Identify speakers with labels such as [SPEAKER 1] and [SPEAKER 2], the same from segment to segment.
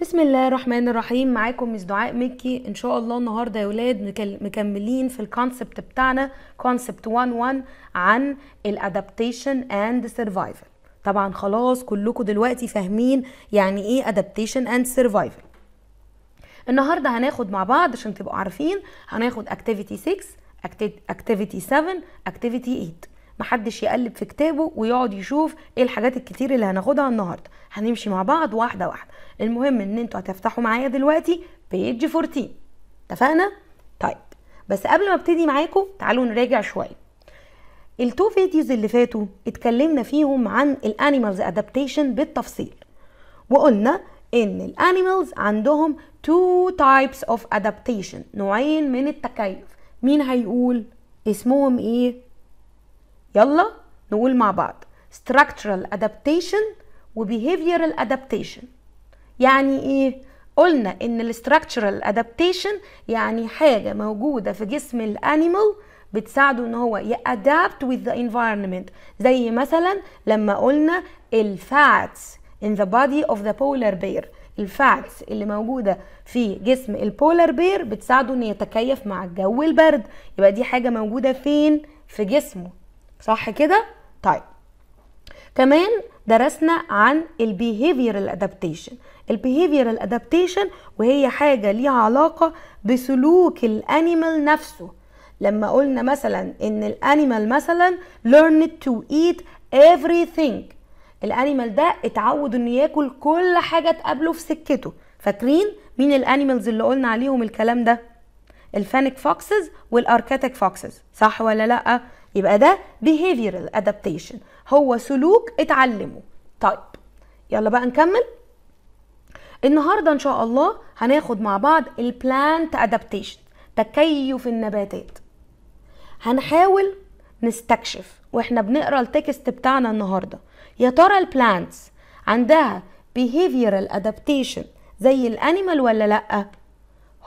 [SPEAKER 1] بسم الله الرحمن الرحيم معاكم مس دعاء مكي ان شاء الله النهارده يا ولاد مكملين في الكونسبت بتاعنا كونسبت 1 1 عن الادابتيشن اند سرفايفل طبعا خلاص كلكم دلوقتي فاهمين يعني ايه ادابتيشن اند سرفايفل النهارده هناخد مع بعض عشان تبقوا عارفين هناخد اكتيفيتي 6 اكتيفيتي 7 اكتيفيتي 8 محدش يقلب في كتابه ويقعد يشوف ايه الحاجات الكتير اللي هناخدها النهارده هنمشي مع بعض واحده واحده المهم ان انتوا هتفتحوا معايا دلوقتي بيج 14 اتفقنا طيب بس قبل ما ابتدي معاكم تعالوا نراجع شويه التو فيديوز اللي فاتوا اتكلمنا فيهم عن الانيمالز ادابتيشن بالتفصيل وقلنا ان الانيمالز عندهم تو تايبس اوف ادابتيشن نوعين من التكيف مين هيقول اسمهم ايه يلا نقول مع بعض structural adaptation و behavioral adaptation يعني ايه قلنا ان structural adaptation يعني حاجة موجودة في جسم الانيمال بتساعده ان هو يأدابت with the environment زي مثلا لما قلنا الفاتس in the body of the polar bear الفاتس اللي موجودة في جسم البولار بير بتساعده انه يتكيف مع الجو البرد يبقى دي حاجة موجودة فين في جسمه صح كده طيب كمان درسنا عن البيهيفيرال ادابتيشن البيهيفيرال ادابتيشن وهي حاجه ليها علاقه بسلوك الانيمال نفسه لما قلنا مثلا ان الانيمال مثلا تو to eat everything الانيمال ده اتعود انه ياكل كل حاجه تقابله في سكته فاكرين مين الانيمالز اللي قلنا عليهم الكلام ده الفانك فوكسز والاركاتك فوكسز صح ولا لا يبقى ده behavioral adaptation هو سلوك اتعلمه طيب يلا بقى نكمل النهارده ان شاء الله هناخد مع بعض البلانت adaptation تكيف النباتات هنحاول نستكشف واحنا بنقرا التكست بتاعنا النهارده يا ترى البلانتس عندها behavioral adaptation زي الانيمال ولا لا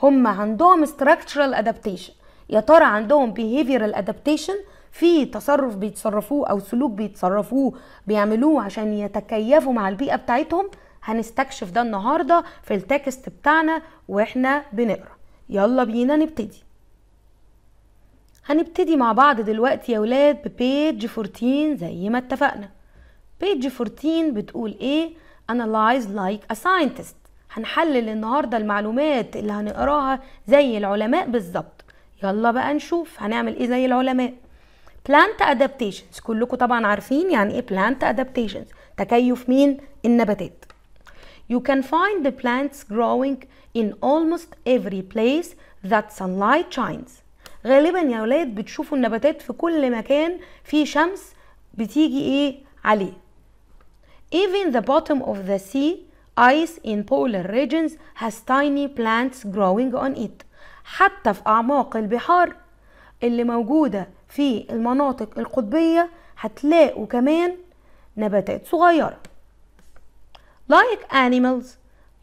[SPEAKER 1] هم عندهم structural adaptation يا ترى عندهم behavioral adaptation في تصرف بيتصرفوه او سلوك بيتصرفوه بيعملوه عشان يتكيفوا مع البيئه بتاعتهم هنستكشف ده النهارده في التكست بتاعنا واحنا بنقرا يلا بينا نبتدي هنبتدي مع بعض دلوقتي يا ولاد ببيج 14 زي ما اتفقنا بيج 14 بتقول ايه analyze like a scientist هنحلل النهارده المعلومات اللي هنقراها زي العلماء بالظبط يلا بقى نشوف هنعمل ايه زي العلماء بلانت ادابتيشنز كلكم طبعا عارفين يعني ايه بلانت ادابتيشنز تكيف مين النباتات You can find the plants growing in almost every place that sunlight shines غالبا يا ولاد بتشوفوا النباتات في كل مكان فيه شمس بتيجي ايه عليه Even the bottom of the sea ice in polar regions has tiny plants growing on it حتى في أعماق البحار اللي موجودة في المناطق القطبية هتلاقوا كمان نباتات صغيرة Like animals,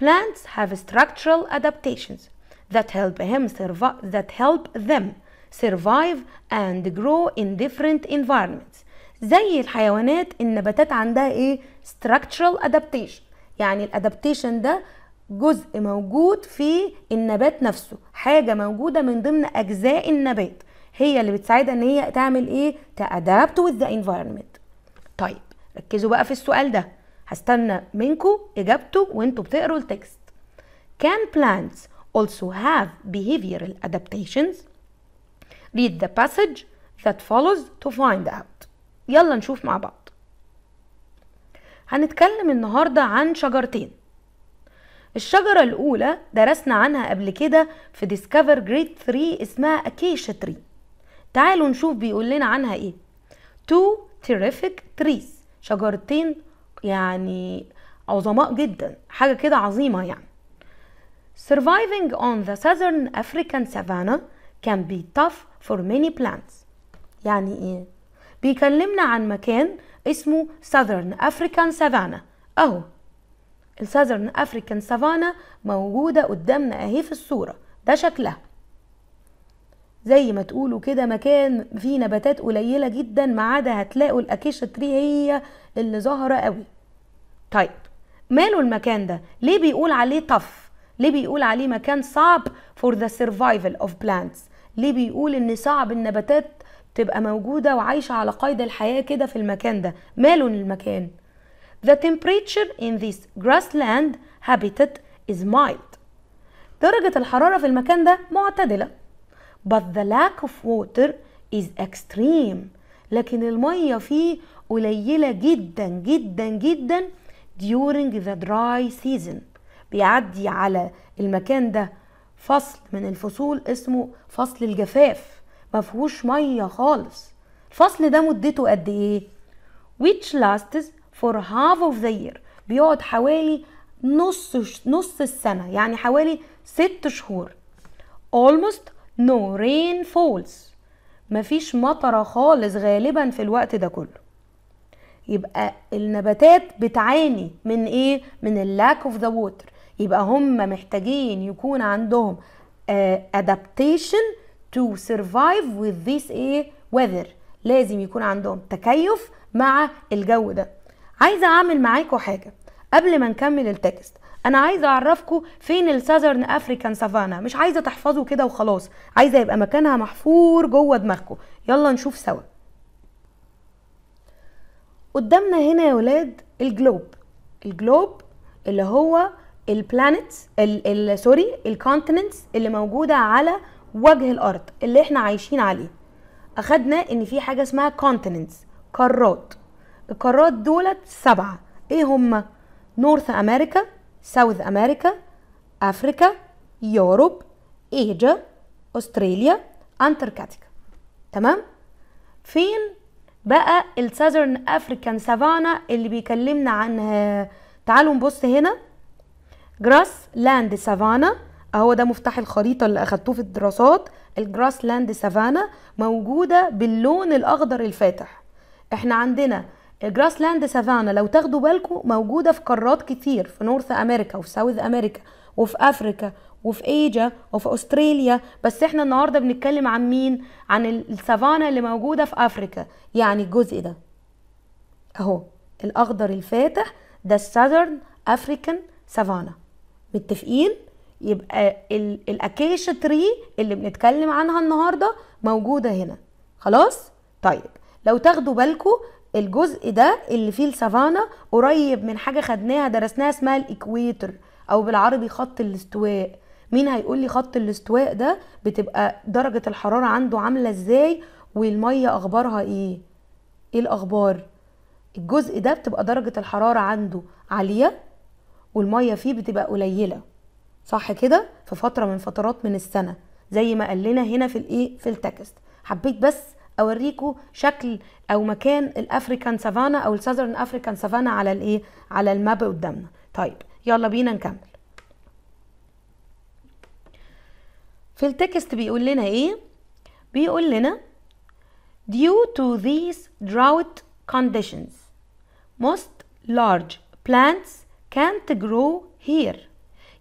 [SPEAKER 1] plants have structural adaptations that help, him survive, that help them survive and grow in different environments. زي الحيوانات النباتات عندها ايه؟ structural adaptation يعني الادابتيشن ده جزء موجود في النبات نفسه حاجة موجودة من ضمن أجزاء النبات هي اللي بتساعدها ان هي تعمل ايه تادابت وذ ذا انفايرمنت طيب ركزوا بقى في السؤال ده هستنى منكم اجابته وانتوا بتقروا التكست Can plants also have behavioral adaptations? Read the passage that follows to find out. يلا نشوف مع بعض. هنتكلم النهاردة عن شجرتين. الشجرة الأولى درسنا عنها قبل كده في Discover Grade 3 اسمها Acacia Tree. تعالوا نشوف بيقول لنا عنها ايه two terrific trees شجرتين يعني عظماء جدا حاجة كده عظيمة يعني surviving on the southern African savanna can be tough for many plants يعني ايه بيكلمنا عن مكان اسمه southern African savanna اهو الساذرن افريكان سافانا موجودة قدامنا اهي في الصورة ده شكلها زي ما تقولوا كده مكان فيه نباتات قليله جدا ما عدا هتلاقوا الاكيشا تري هي اللي ظاهره قوي طيب ماله المكان ده ليه بيقول عليه طف ليه بيقول عليه مكان صعب فور ذا survival اوف بلانتس ليه بيقول ان صعب النباتات تبقى موجوده وعايشه على قيد الحياه كده في المكان ده ماله المكان The temperature in this grassland habitat is mild درجة الحرارة في المكان ده معتدلة but the lack of water is extreme لكن المية فيه قليلة جدا جدا جدا during the dry season بيعدي على المكان ده فصل من الفصول اسمه فصل الجفاف فيهوش مية خالص الفصل ده مدته قد ايه which lasts for half of the year بيقعد حوالي نص نص السنة يعني حوالي ست شهور almost no رين فولز مفيش مطرة خالص غالبا في الوقت ده كله يبقى النباتات بتعاني من ايه من اللاك اوف ذا ووتر يبقى هم محتاجين يكون عندهم آه، adaptation to survive with this ايه weather لازم يكون عندهم تكيف مع الجو ده عايزه اعمل معاكم حاجه قبل ما نكمل التكست انا عايزه اعرفكم فين الساذرن افريكان سافانا مش عايزه تحفظوا كده وخلاص عايزه يبقى مكانها محفور جوه دماغكم يلا نشوف سوا قدامنا هنا يا ولاد الجلوب الجلوب اللي هو البلانيتس سوري الكونتيننتس اللي موجوده على وجه الارض اللي احنا عايشين عليه اخدنا ان في حاجه اسمها كونتيننتس قارات القارات دولت سبعه ايه هما نورث امريكا ساوث أمريكا افريكا يوروب إيجا أستراليا انتركاتيكا تمام فين بقى الساذرن أفريكان سافانا اللي بيكلمنا عنها تعالوا نبص هنا جراس لاند سافانا اهو ده مفتاح الخريطه اللي اخدتوه في الدراسات الجراس لاند سافانا موجوده باللون الاخضر الفاتح احنا عندنا الجراس لاند سافانا لو تاخدوا بالكم موجودة في قارات كتير في نورث أمريكا وفي ساوث أمريكا وفي أفريكا وفي ايجا وفي استراليا بس احنا النهارده بنتكلم عن مين عن السافانا اللي موجوده في افريكا يعني الجزء ده اهو الاخضر الفاتح ده الساذرن افريكان سافانا متفقين يبقى الاكاشا تري اللي بنتكلم عنها النهارده موجوده هنا خلاص طيب لو تاخدوا بالكم الجزء ده اللي فيه السافانا قريب من حاجه خدناها درسناها اسمها الاكويتر او بالعربي خط الاستواء مين هيقول لي خط الاستواء ده بتبقى درجه الحراره عنده عامله ازاي والميه اخبارها ايه ايه الاخبار الجزء ده بتبقى درجه الحراره عنده عاليه والميه فيه بتبقى قليله صح كده في فتره من فترات من السنه زي ما قال لنا هنا في الايه في التكست حبيت بس اوريكم شكل او مكان الافريكان سافانا او الساذرن افريكان سافانا على الايه على الماب قدامنا طيب يلا بينا نكمل في التكست بيقول لنا ايه بيقول لنا due to these drought conditions most large plants can't grow here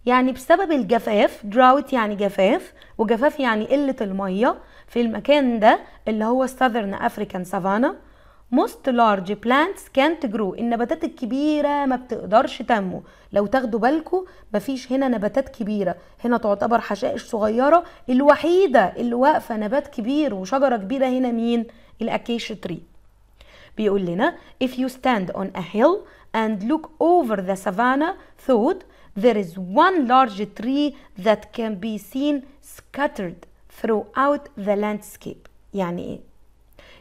[SPEAKER 1] يعني بسبب الجفاف drought يعني جفاف وجفاف يعني قلة المية في المكان ده اللي هو Southern African Savannah most large plants can't grow النباتات الكبيرة ما بتقدرش تنمو لو تاخدوا بالكم مفيش هنا نباتات كبيرة هنا تعتبر حشائش صغيرة الوحيدة اللي واقفة نبات كبير وشجرة كبيرة هنا مين؟ الأكيش تري بيقول لنا if you stand on a hill and look over the savanna thought there is one large tree that can be seen scattered throughout the landscape يعني ايه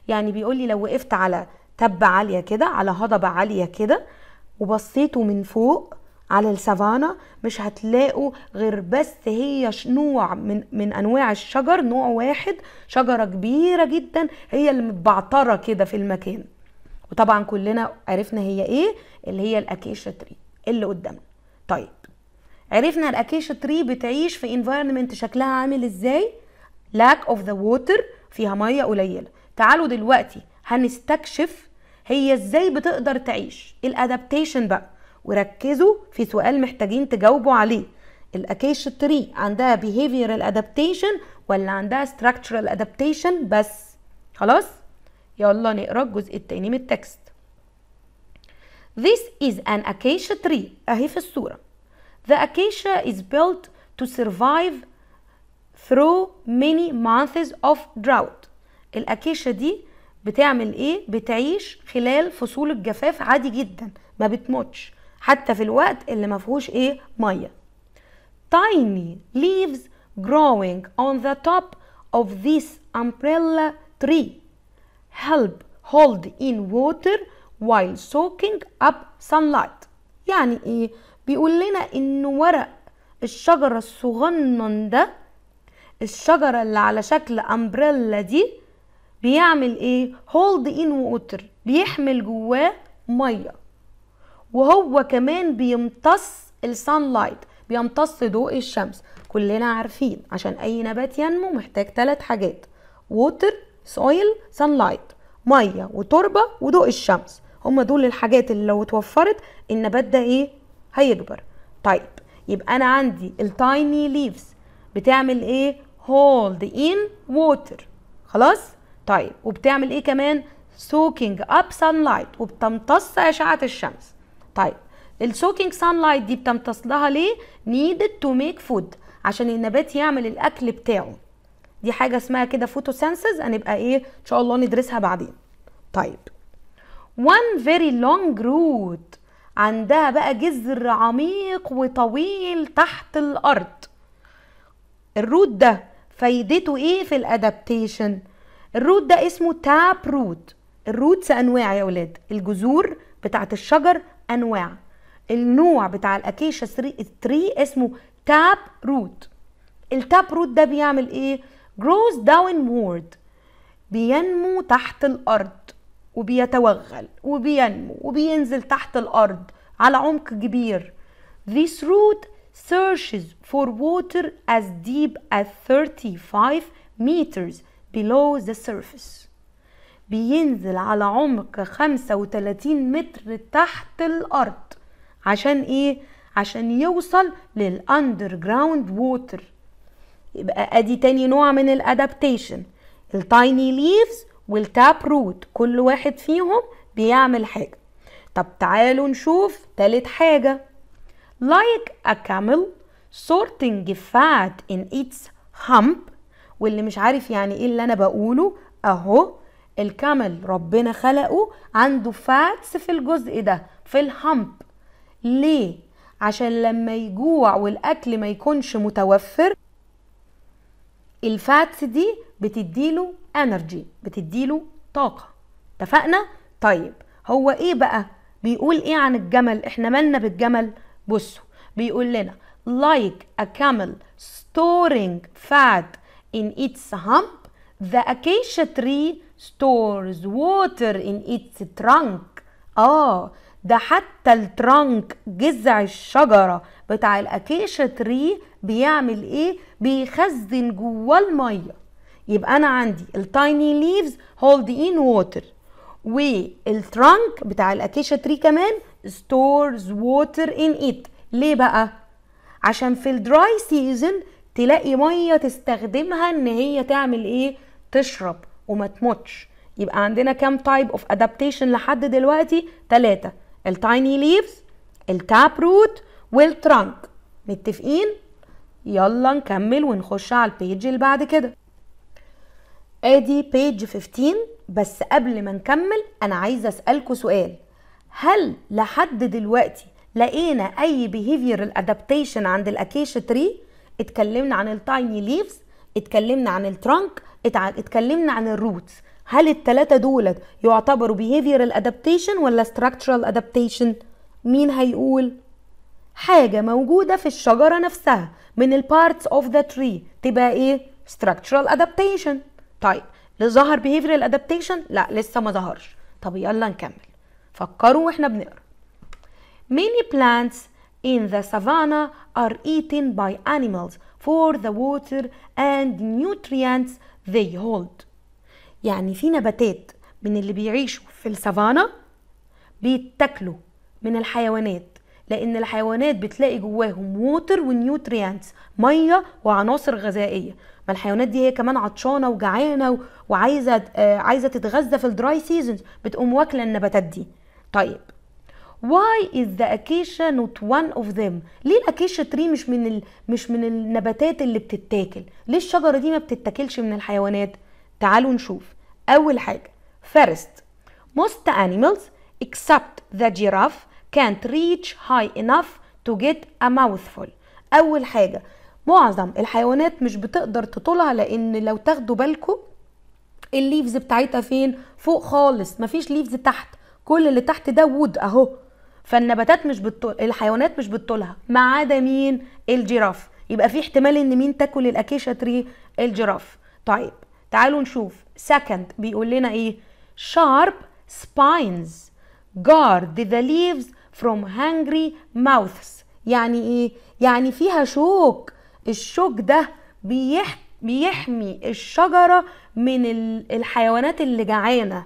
[SPEAKER 1] يعني بيقول لي لو وقفت على تبة عالية كده على هضبة عالية كده وبصيتوا من فوق على السافانا مش هتلاقوا غير بس هي نوع من من انواع الشجر نوع واحد شجره كبيره جدا هي اللي متبعتره كده في المكان وطبعا كلنا عرفنا هي ايه اللي هي الاكيشا تري اللي قدامنا طيب عرفنا الاكيشا تري بتعيش في انفايرمنت شكلها عامل ازاي lack of the water فيها ميه قليله تعالوا دلوقتي هنستكشف هي ازاي بتقدر تعيش الادابتيشن بقى وركزوا في سؤال محتاجين تجاوبوا عليه الاكيشن تري عندها behavioral adaptation ولا عندها structural adaptation بس خلاص يلا نقرا الجزء التاني من التكست This is an acacia tree أهي في الصورة The acacia is built to survive through many months of drought الأكيشة دي بتعمل إيه؟ بتعيش خلال فصول الجفاف عادي جدا ما بتموتش حتى في الوقت اللي ما فيهوش إيه؟ مية tiny leaves growing on the top of this umbrella tree help hold in water while soaking up sunlight يعني ايه بيقول لنا ان ورق الشجرة الصغنن ده الشجرة اللي على شكل امبريلا دي بيعمل ايه هولد ان ووتر بيحمل جواه ميه وهو كمان بيمتص السان لايت بيمتص ضوء الشمس كلنا عارفين عشان اي نبات ينمو محتاج ثلاث حاجات ووتر سويل سان لايت ميه وتربه وضوء الشمس هما دول الحاجات اللي لو اتوفرت النبات ده ايه هيكبر طيب يبقى انا عندي التايني ليفز بتعمل ايه hold in water خلاص طيب وبتعمل ايه كمان soaking up sunlight وبتمتص اشعه الشمس طيب soaking sunlight دي بتمتص لها ليه needed to make food عشان النبات يعمل الاكل بتاعه دي حاجه اسمها كده photosynthesis هنبقى ايه ان شاء الله ندرسها بعدين طيب one very long root عندها بقى جذر عميق وطويل تحت الارض الروت ده فايدته ايه في الادابتيشن الروت ده اسمه تاب روت الروتس انواع يا ولاد الجذور بتاعه الشجر انواع النوع بتاع الاكيشيا تري اسمه تاب روت التاب روت ده بيعمل ايه جروز داون وورد بينمو تحت الارض وبيتوغل وبينمو وبينزل تحت الارض على عمق كبير This root searches for water as deep as 35 meters below the surface بينزل على عمق 35 متر تحت الأرض عشان إيه؟ عشان يوصل لل underground ووتر يبقى أدي تاني نوع من الأدابتيشن التايني ليفز والتاب روت كل واحد فيهم بيعمل حاجة طب تعالوا نشوف تالت حاجة like a camel sorting fat in its hump واللي مش عارف يعني ايه اللي انا بقوله اهو الكامل ربنا خلقه عنده فاتس في الجزء ده في الهمب ليه عشان لما يجوع والاكل ما يكونش متوفر الفاتس دي بتديله انرجي بتديله طاقه اتفقنا طيب هو ايه بقى بيقول ايه عن الجمل احنا مالنا بالجمل بصوا بيقول لنا like a camel storing fat in its hump the acacia tree stores water in its trunk اه ده حتى الترنك جذع الشجرة بتاع الأكيشة تري بيعمل إيه؟ بيخزن جواه المية يبقى أنا عندي التايني ليفز هولد إن ووتر والترنك بتاع الأكيشة تري كمان stores water in it ليه بقى عشان في الدراي سيزن تلاقي ميه تستخدمها ان هي تعمل ايه تشرب وما تموتش يبقى عندنا كام تايب اوف ادابتيشن لحد دلوقتي تلاتة التايني ليفز التاب روت والترانك متفقين يلا نكمل ونخش على البيج اللي بعد كده ادي بيج 15 بس قبل ما نكمل انا عايزه اسالكوا سؤال هل لحد دلوقتي لقينا اي بيهيفير الادابتيشن عند الاكيشا تري اتكلمنا عن التايني ليفز اتكلمنا عن الترنك اتكلمنا عن الروتس هل التلاتة دولت يعتبروا بيهيفير الادابتيشن ولا ستراكتشرال ادابتيشن مين هيقول حاجة موجودة في الشجرة نفسها من parts of the tree تبقى ايه structural adaptation طيب ظهر behavioral adaptation لا لسه ما ظهرش طب يلا نكمل فكروا واحنا بنقرا Many plants in the savanna are eaten by animals for the water and nutrients they hold يعني في نباتات من اللي بيعيشوا في السافانا بيتاكلوا من الحيوانات لان الحيوانات بتلاقي جواهم ووتر ونيوتريانتس ميه وعناصر غذائيه ما الحيوانات دي هي كمان عطشانه وجعانه وعايزه آه عايزه تتغذى في الدراي سيزونز بتقوم واكله النباتات دي طيب why is the acacia not one of them ليه الاكيشا تري مش من ال... مش من النباتات اللي بتتاكل ليه الشجره دي ما بتتاكلش من الحيوانات تعالوا نشوف اول حاجه first most animals except the giraffe can't reach high enough to get a mouthful اول حاجه معظم الحيوانات مش بتقدر تطولها لان لو تاخدوا بالكم الليفز بتاعتها فين فوق خالص مفيش ليفز تحت كل اللي تحت ده وود اهو فالنباتات مش بتطول الحيوانات مش بتطولها ما عدا مين الجراف يبقى في احتمال ان مين تاكل الاكيشا تري الجراف طيب تعالوا نشوف سكند بيقول لنا ايه شارب spines guard the leaves from hungry mouths يعني ايه يعني فيها شوك الشوك ده بيح... بيحمي الشجره من الحيوانات اللي جعانه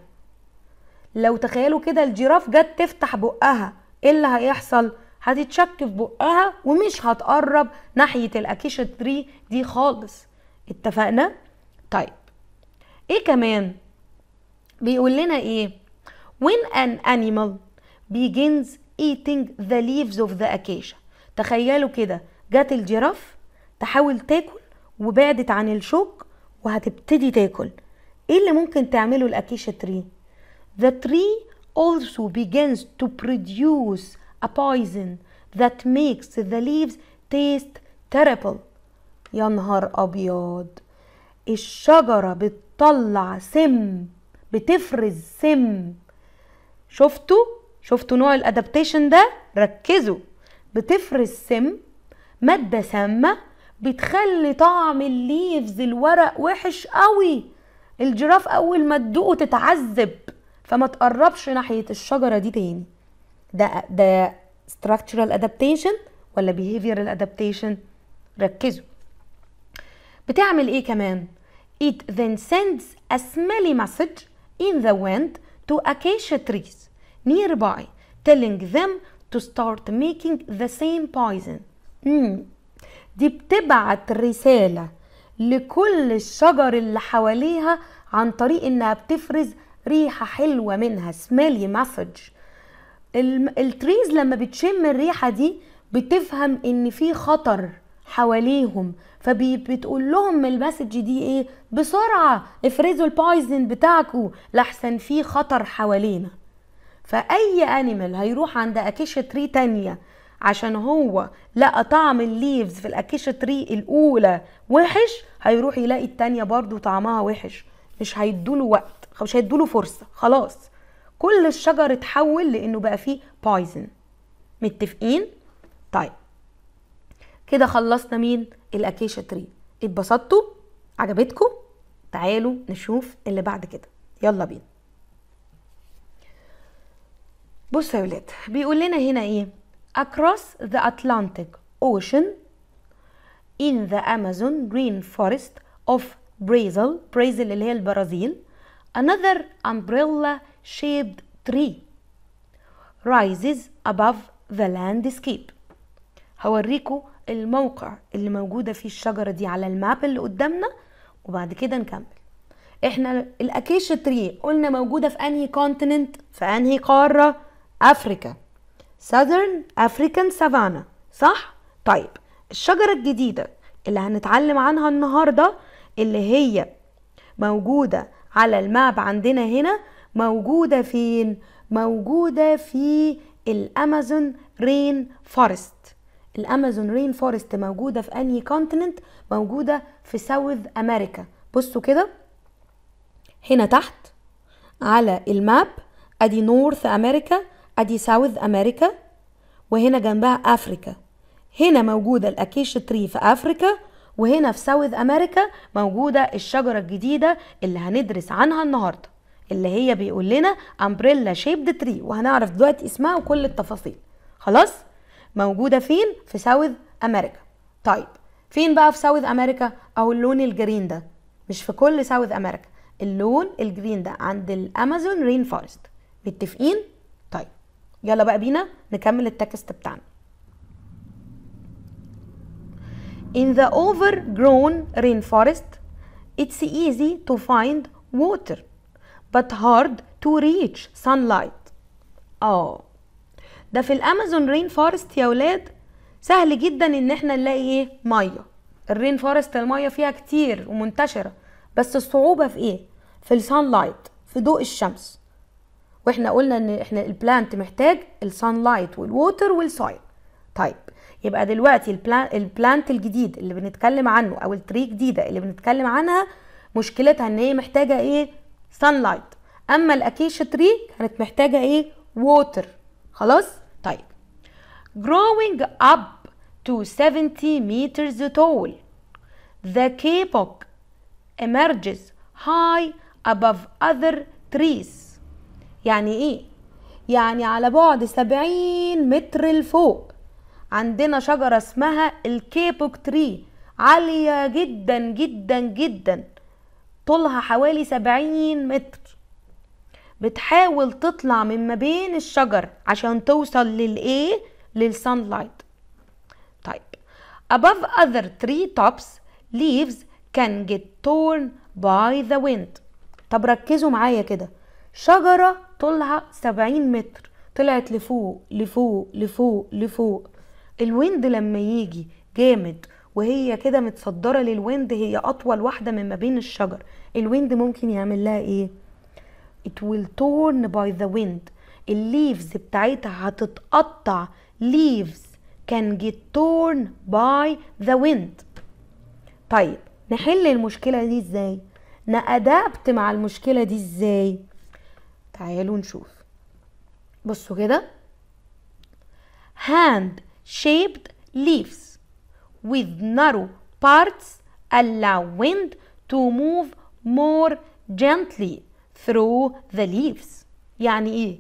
[SPEAKER 1] لو تخيلوا كده الجيراف جت تفتح بقها ايه اللي هيحصل هتتشك في بقها ومش هتقرب ناحيه الاكيشا تري دي خالص اتفقنا طيب ايه كمان بيقول لنا ايه when an animal begins eating the leaves of the acacia تخيلوا كده جت الجراف تحاول تاكل وبعدت عن الشوك وهتبتدي تاكل ايه اللي ممكن تعمله الاكيشا تري The tree also begins to produce a poison that makes the leaves taste terrible يا نهار أبيض الشجرة بتطلع سم بتفرز سم شفتوا شفتوا نوع الادابتيشن ده ركزوا بتفرز سم مادة سامة بتخلي طعم الليفز الورق وحش قوي الجراف اول ما تدوقه تتعذب فما تقربش ناحيه الشجره دي تاني ده ده structural adaptation ولا behavioral adaptation ركزوا بتعمل ايه كمان it then sends a smelly message in the wind to acacia trees nearby telling them to start making the same poison مم. دي بتبعت رسالة لكل الشجر اللي حواليها عن طريق انها بتفرز ريحه حلوه منها سميلي مسج التريز لما بتشم الريحه دي بتفهم ان في خطر حواليهم فبتقول لهم المسج دي ايه بسرعه افرزوا البايزن بتاعكوا لحسن في خطر حوالينا فاي انيمال هيروح عند أكيشا تري تانية عشان هو لقى طعم الليفز في الأكيشا تري الاولى وحش هيروح يلاقي التانية برضو طعمها وحش مش هيدوله وقت مش هيدوا له فرصه خلاص كل الشجر اتحول لانه بقى فيه بايزن متفقين طيب كده خلصنا مين الاكيشا تري اتبسطتوا عجبتكم تعالوا نشوف اللي بعد كده يلا بينا بصوا يا ولاد بيقول لنا هنا ايه across the Atlantic Ocean in the Amazon rainforest of Brazil Brazil اللي هي البرازيل Another umbrella-shaped tree rises above the landscape هوريكو الموقع اللي موجودة فيه الشجرة دي على الماب اللي قدامنا وبعد كده نكمل احنا الاكيشا تري قلنا موجودة في انهي كونتيننت في انهي قارة افريكا southern african savannah صح طيب الشجرة الجديدة اللي هنتعلم عنها النهاردة اللي هي موجودة على الماب عندنا هنا موجودة فين؟ موجودة في الأمازون رين فورست الأمازون رين فورست موجودة في أنهي كونتيننت؟ موجودة في ساوث أمريكا بصوا كده هنا تحت على الماب أدي نورث أمريكا أدي ساوث أمريكا وهنا جنبها أفريكا هنا موجودة الأكيش تري في أفريكا وهنا في ساوث امريكا موجوده الشجره الجديده اللي هندرس عنها النهارده اللي هي بيقول لنا امبريلا شيبد تري وهنعرف دلوقتي اسمها وكل التفاصيل خلاص موجوده فين في ساوث امريكا طيب فين بقى في ساوث امريكا او اللون الجرين ده مش في كل ساوث امريكا اللون الجرين ده عند الامازون رين فورست متفقين طيب يلا بقى بينا نكمل التكست بتاعنا In the overgrown rainforest, it's easy to find water, but hard to reach sunlight. اه ده في الامازون رين فورست يا ولاد سهل جدا ان احنا نلاقي ايه ميه الرين فورست الميه فيها كتير ومنتشره بس الصعوبه في ايه في السان في ضوء الشمس واحنا قلنا ان احنا البلانت محتاج السان والووتر والسويل طيب يبقى دلوقتي البلانت الجديد اللي بنتكلم عنه او التري جديده اللي بنتكلم عنها مشكلتها ان هي محتاجه ايه سان لايت اما الاكيشيا تري كانت محتاجه ايه ووتر خلاص طيب growing up to 70 meters tall the kapok emerges high above other trees يعني ايه يعني على بعد 70 متر لفوق عندنا شجرة اسمها الكيبوك تري عالية جدا جدا جدا طولها حوالي سبعين متر بتحاول تطلع من ما بين الشجر عشان توصل للايه للسان لايت طيب above other tree tops leaves can get torn by the wind طب ركزوا معايا كده شجرة طولها سبعين متر طلعت لفوق لفوق لفوق لفوق الويند لما يجي جامد وهي كده متصدره للويند هي اطول واحده من ما بين الشجر الويند ممكن يعمل لها ايه it will torn by the wind الليفز بتاعتها هتتقطع leaves can get torn by the wind طيب نحل المشكله دي ازاي نأدابت مع المشكله دي ازاي تعالوا نشوف بصوا كده hand shaped leaves with narrow parts allow wind to move more gently through the leaves يعني ايه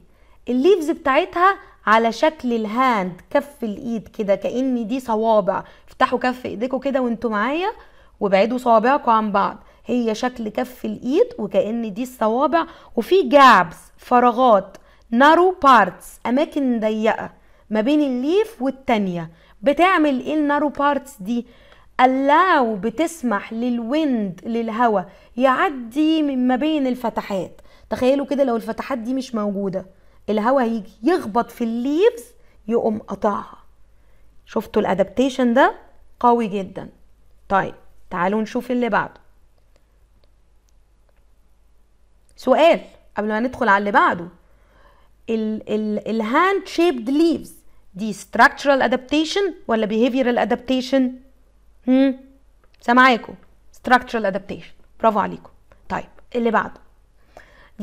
[SPEAKER 1] الليفز بتاعتها على شكل الهاند كف الايد كده كأن دي صوابع افتحوا كف ايديكم كده وانتوا معايا وابعدوا صوابعكم عن بعض هي شكل كف الايد وكأن دي الصوابع وفي جابس فراغات نارو بارتس اماكن ضيقه ما بين الليف والتانية بتعمل ايه النارو بارتس دي اللاو بتسمح للويند للهواء يعدي من ما بين الفتحات تخيلوا كده لو الفتحات دي مش موجوده الهواء هيجي يخبط في الليفز يقوم قطعها شفتوا الادابتيشن ده قوي جدا طيب تعالوا نشوف اللي بعده سؤال قبل ما ندخل على اللي بعده الهاند شيبد ليفز دي structural adaptation ولا behavioral adaptation هم structural adaptation برافو عليكم طيب اللي بعده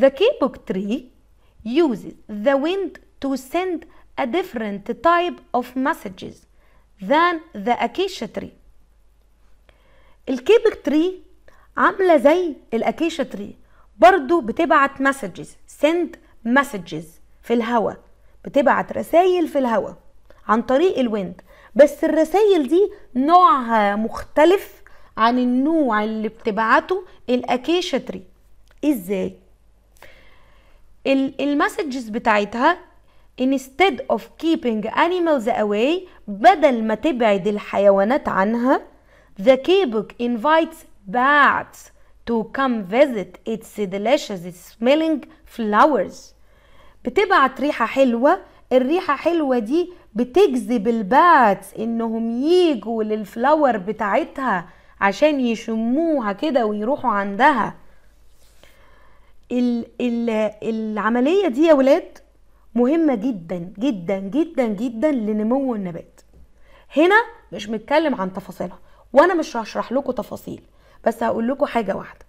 [SPEAKER 1] the kapok tree uses the wind to send a different type of messages than the acacia tree الكيبك تري عامله زي الاكيشا تري برضو بتبعت messages send messages في الهواء بتبعت رسائل في الهواء عن طريق الويند بس الرسائل دي نوعها مختلف عن النوع اللي بتبعته الاكيشا تري ازاي المسجز بتاعتها instead of keeping animals away بدل ما تبعد الحيوانات عنها the keybook invites bats to come visit its delicious smelling flowers بتبعت ريحه حلوه الريحه حلوه دي بتجذب الباتس انهم يجوا للفلاور بتاعتها عشان يشموها كده ويروحوا عندها ال ال العمليه دي يا ولاد مهمه جدا جدا جدا جدا لنمو النبات هنا مش متكلم عن تفاصيلها وانا مش هشرح لكم تفاصيل بس هقول لكم حاجه واحده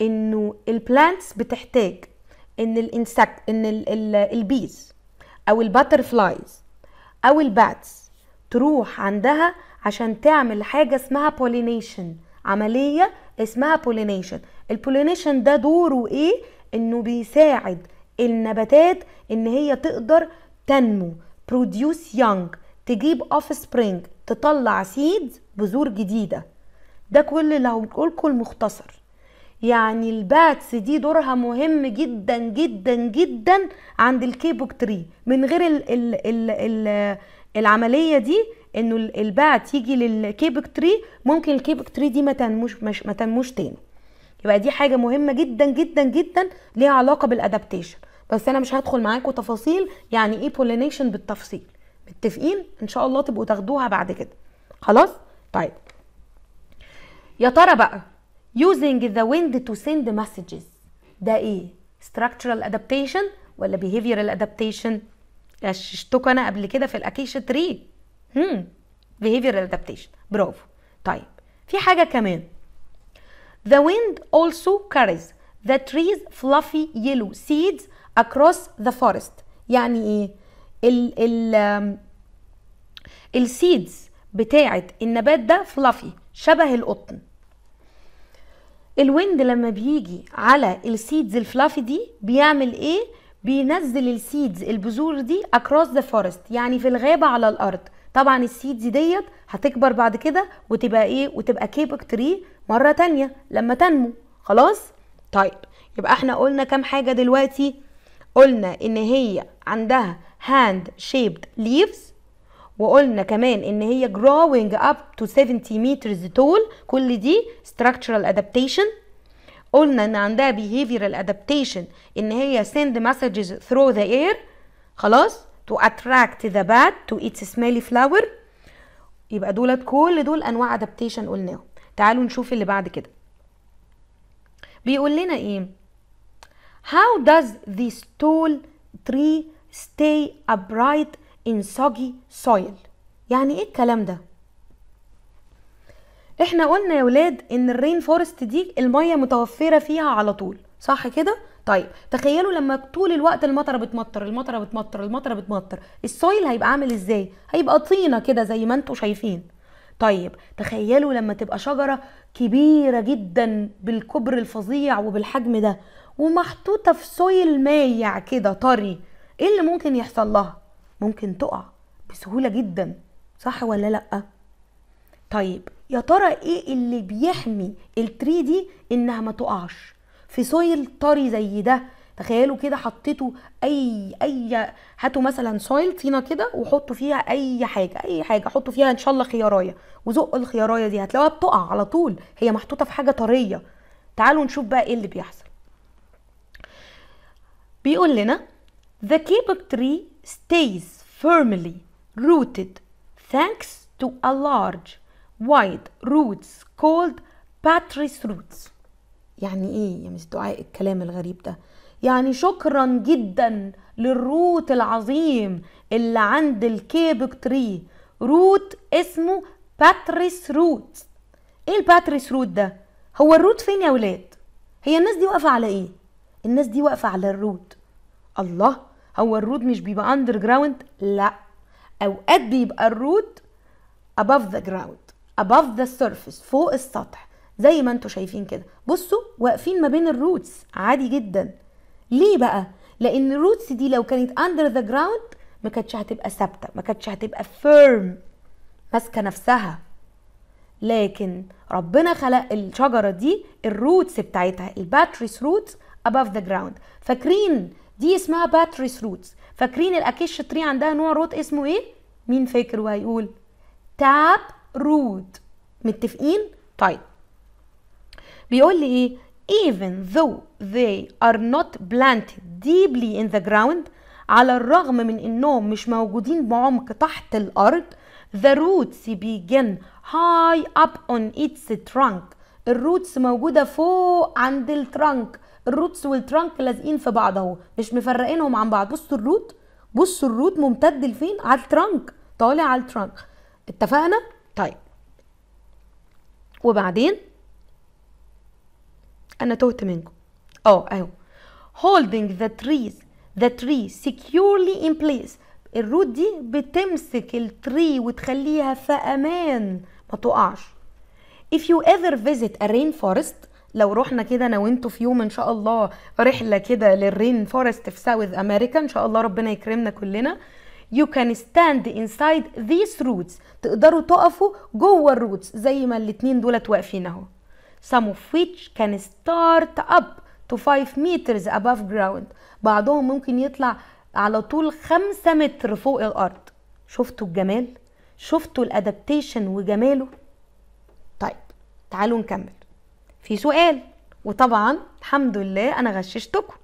[SPEAKER 1] انه البلانتس بتحتاج ان الانسكت ان ال ال البيز او فلايز او الباتس تروح عندها عشان تعمل حاجه اسمها بولينيشن عمليه اسمها بولينيشن البولينيشن ده دوره ايه انه بيساعد النباتات ان هي تقدر تنمو بروديوس يونج تجيب اوف سبرينج تطلع سيد بذور جديده ده كل اللي هقول لكم المختصر يعني الباتس دي دورها مهم جدا جدا جدا عند الكيبوك تري من غير الـ الـ الـ الـ العمليه دي انه البات يجي للكيبوك تري ممكن الكيبوك تري دي ما تنموش مش ما تنموش تاني يبقى دي حاجه مهمه جدا جدا جدا ليها علاقه بالادابتيشن بس انا مش هدخل معاكم تفاصيل يعني ايه بولينيشن بالتفصيل متفقين ان شاء الله تبقوا تاخدوها بعد كده خلاص طيب يا ترى بقى using the wind to send messages ده ايه structural adaptation ولا behavioral adaptation اشتوك انا قبل كده في الاكيشا تري هم behavioral adaptation برافو طيب في حاجه كمان the wind also carries the trees fluffy yellow seeds across the forest يعني ايه ال ال السيدز بتاعه النبات ده فلافي شبه القطن الويند لما بيجي على السيدز الفلافي دي بيعمل ايه بينزل السيدز البذور دي اكروس ذا فورست يعني في الغابه على الارض طبعا السيدز ديت هتكبر بعد كده وتبقى ايه وتبقى كيبك تري مره تانية لما تنمو خلاص طيب يبقى احنا قلنا كام حاجه دلوقتي قلنا ان هي عندها هاند شيبد ليفز وقلنا كمان ان هي growing up to 70 meters tall كل دي structural adaptation قلنا ان عندها behavioral adaptation ان هي send messages through the air خلاص to attract the bat to its smelly flower يبقى دولت كل دول انواع adaptation قلناهم تعالوا نشوف اللي بعد كده بيقول لنا ايه how does this tall tree stay upright in soggy soil يعني ايه الكلام ده احنا قلنا يا ولاد ان الرين فورست دي الميه متوفره فيها على طول صح كده طيب تخيلوا لما طول الوقت المطره بتمطر المطره بتمطر المطره بتمطر السويل هيبقى عامل ازاي هيبقى طينه كده زي ما انتم شايفين طيب تخيلوا لما تبقى شجره كبيره جدا بالكبر الفظيع وبالحجم ده ومحطوطه في سويل مايع كده طري ايه اللي ممكن يحصل لها ممكن تقع بسهولة جدا صح ولا لأ؟ طيب يا ترى ايه اللي بيحمي التري دي انها ما تقعش في سويل طري زي ده تخيلوا كده حطيتوا اي اي هاتوا مثلا سويل طينه كده وحطوا فيها اي حاجه اي حاجه حطوا فيها ان شاء الله خيارايه وزقوا الخيارايه دي هتلاقوها بتقع على طول هي محطوطه في حاجه طريه تعالوا نشوف بقى ايه اللي بيحصل بيقول لنا the cape tree stays firmly rooted thanks to a large wide roots called patris roots يعني ايه يا دعاء الكلام الغريب ده يعني شكرا جدا للروت العظيم اللي عند الكيبك تري روت اسمه باتريس روت ايه الباتريس روت ده هو الروت فين يا ولاد هي الناس دي واقفه على ايه الناس دي واقفه على الروت الله هو الروت مش بيبقى اندر جراوند لا اوقات بيبقى الروت above ذا جراوند above ذا surface فوق السطح زي ما انتم شايفين كده بصوا واقفين ما بين الروتس عادي جدا ليه بقى لان الروتس دي لو كانت اندر ذا جراوند ما كانتش هتبقى ثابته ما كانتش هتبقى فيرم ماسكه نفسها لكن ربنا خلق الشجره دي الروتس بتاعتها الباتريس روتس above the ground فاكرين دي اسمها باتريس روتس فاكرين الاكيش تري عندها نوع روت اسمه ايه مين فاكر وهيقول تاب روت متفقين طيب بيقول لي ايه even though they are not planted deeply in the ground على الرغم من انهم مش موجودين بعمق تحت الارض the roots begin high up on its trunk الروتس موجودة فوق عند الترنك الروتس والترانك لازقين في بعض اهو مش مفرقينهم عن بعض بصوا الروت بصوا الروت ممتد لفين على الترانك طالع على الترانك اتفقنا طيب وبعدين انا تهت منكم اه اهو holding the trees the tree securely in place الروت دي بتمسك التري وتخليها في امان ما تقعش if you ever visit a rainforest لو رحنا كده انا وانتوا في يوم ان شاء الله رحله كده للرين فورست في ساوث امريكا ان شاء الله ربنا يكرمنا كلنا you can stand inside these roots تقدروا تقفوا جوه الروتس زي ما الاتنين دولت واقفين اهو some of which can start up to 5 meters above ground بعضهم ممكن يطلع على طول 5 متر فوق الارض شفتوا الجمال شفتوا الادابتيشن وجماله طيب تعالوا نكمل في سؤال وطبعا الحمد لله انا غششتكم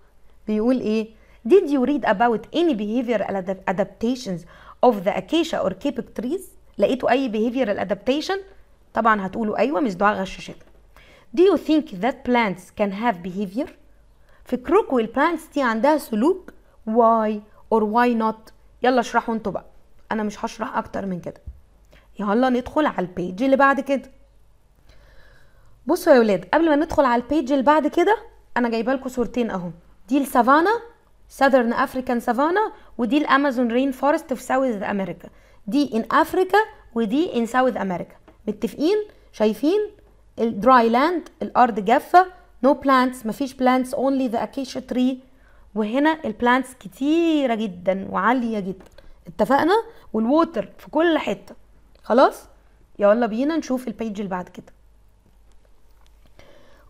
[SPEAKER 1] بيقول ايه Did you read about any behavioral adaptations of the acacia or capex trees لقيتوا اي behavioral adaptation طبعا هتقولوا ايوه مش دعاء غششتنا Do you think that plants can have behavior فكركم البلانتس دي عندها سلوك why or why not يلا اشرحوا انتوا بقى انا مش هشرح اكتر من كده يلا ندخل على البيج اللي بعد كده بصوا يا ولاد قبل ما ندخل على البيج اللي بعد كده انا جايبه لكم صورتين اهو دي السافانا ساذرن افريكان سافانا ودي الامازون رين فورست في ساوث امريكا دي ان افريكا ودي ان ساوث امريكا متفقين شايفين الدراي لاند الارض جافه نو بلانتس مفيش بلانتس اونلي ذا اكيشا تري وهنا البلانتس كتيره جدا وعاليه جدا اتفقنا والووتر في كل حته خلاص يلا بينا نشوف البيج اللي بعد كده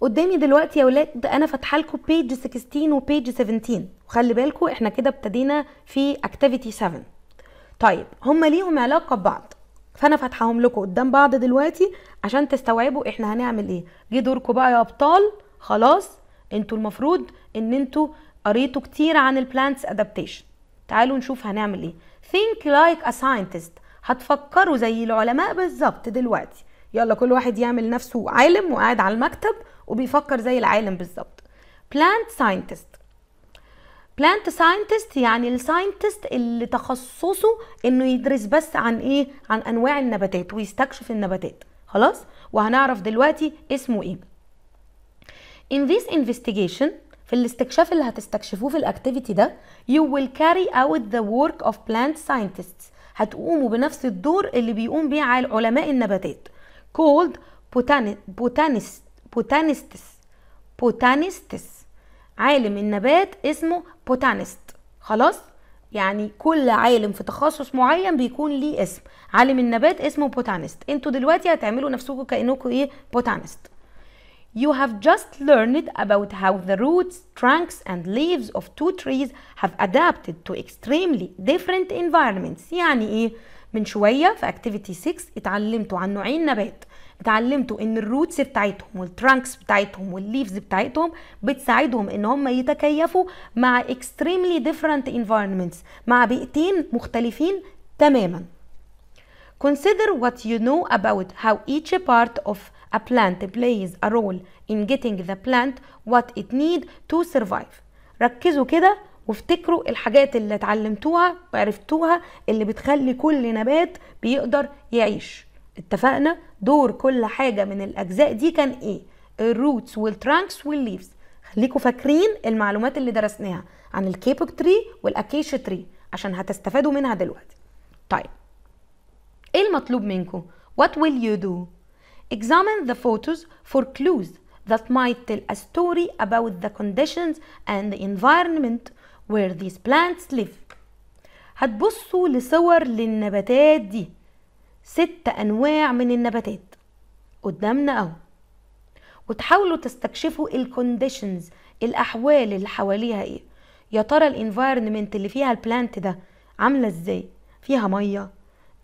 [SPEAKER 1] قدامي دلوقتي يا ولاد انا فاتحه لكم بيج 16 وبيج 17 وخلي بالكم احنا كده ابتدينا في اكتيفيتي 7 طيب هما ليهم علاقه ببعض فانا فاتحاهم لكم قدام بعض دلوقتي عشان تستوعبوا احنا هنعمل ايه جه دوركم بقى يا ابطال خلاص انتوا المفروض ان انتوا قريتوا كتير عن البلانتس ادابتيشن تعالوا نشوف هنعمل ايه think like a scientist هتفكروا زي العلماء بالظبط دلوقتي يلا كل واحد يعمل نفسه عالم وقاعد على المكتب وبيفكر زي العالم بالظبط بلانت ساينتست بلانت ساينتست يعني الساينتست اللي تخصصه انه يدرس بس عن ايه عن انواع النباتات ويستكشف النباتات خلاص وهنعرف دلوقتي اسمه ايه in this investigation في الاستكشاف اللي هتستكشفوه في الاكتيفيتي ده you will carry out the work of plant scientists هتقوموا بنفس الدور اللي بيقوم بيه علماء النباتات called botanist بوتانستس بوتانستس عالم النبات اسمه بوتانست خلاص يعني كل عالم في تخصص معين بيكون ليه اسم عالم النبات اسمه بوتانست انتوا دلوقتي هتعملوا نفسكم كانكم ايه بوتانست You have just learned about how the roots, trunks, and leaves of two trees have adapted to extremely different environments. يعني إيه؟ من شوية في Activity 6 اتعلمتوا عن نوعين نبات اتعلمتوا ان الروتس بتاعتهم والترانكس بتاعتهم والليفز بتاعتهم بتساعدهم ان هم يتكيفوا مع اكستريملي ديفرنت انفايرمنتس مع بيئتين مختلفين تماما Consider what you know about how each part of a plant plays a role in getting the plant what it need to survive ركزوا كده وافتكروا الحاجات اللي اتعلمتوها وعرفتوها اللي بتخلي كل نبات بيقدر يعيش اتفقنا دور كل حاجه من الاجزاء دي كان ايه الروتس والترانكس والليفز خليكم فاكرين المعلومات اللي درسناها عن الكيبوك تري والاكيشيا تري عشان هتستفادوا منها دلوقتي طيب ايه المطلوب منكم what will you do examine the photos for clues that might tell a story about the conditions and the environment where these plants live هتبصوا لصور للنباتات دي ست أنواع من النباتات قدامنا أهو وتحاولوا تستكشفوا الكونديشنز الأحوال اللي حواليها إيه يا ترى الانفايرمنت اللي فيها البلانت ده عاملة إزاي فيها مية آآ